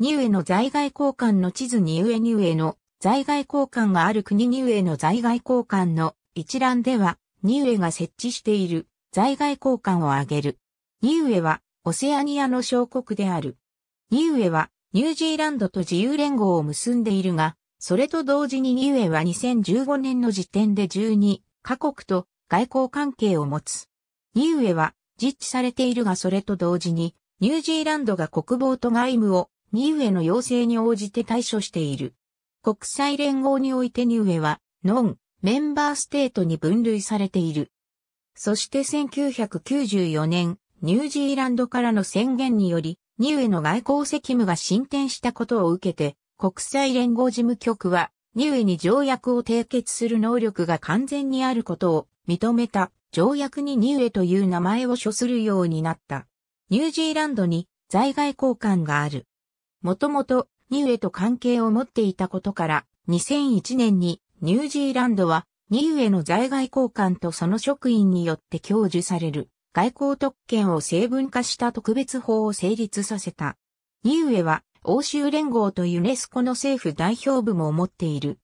ニウエの在外交換の地図ニウエニウエの在外交換がある国ニウエの在外交換の一覧では、ニウエが設置している在外交換を挙げる。ニウエはオセアニアの小国である。ニウエはニュージーランドと自由連合を結んでいるが、それと同時にニウエは2015年の時点で12カ国と外交関係を持つ。ニウエは実地されているがそれと同時にニュージーランドが国防と外務をニウエの要請に応じて対処している。国際連合においてニウエは、ノン、メンバーステートに分類されている。そして1994年、ニュージーランドからの宣言により、ニウエの外交責務が進展したことを受けて、国際連合事務局は、ニウエに条約を締結する能力が完全にあることを認めた条約にニウエという名前を所するようになった。ニュージーランドに在外交換がある。もともとニウエと関係を持っていたことから、2001年にニュージーランドはニウエの在外交換とその職員によって享受される外交特権を成分化した特別法を成立させた。ニウエは欧州連合とユネスコの政府代表部も持っている。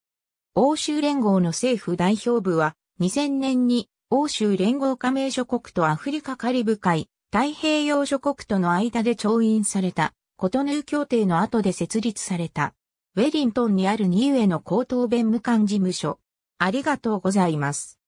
欧州連合の政府代表部は2000年に欧州連合加盟諸国とアフリカカリブ海、太平洋諸国との間で調印されたコトヌー協定の後で設立された、ウェリントンにあるニウエの高等弁務官事務所。ありがとうございます。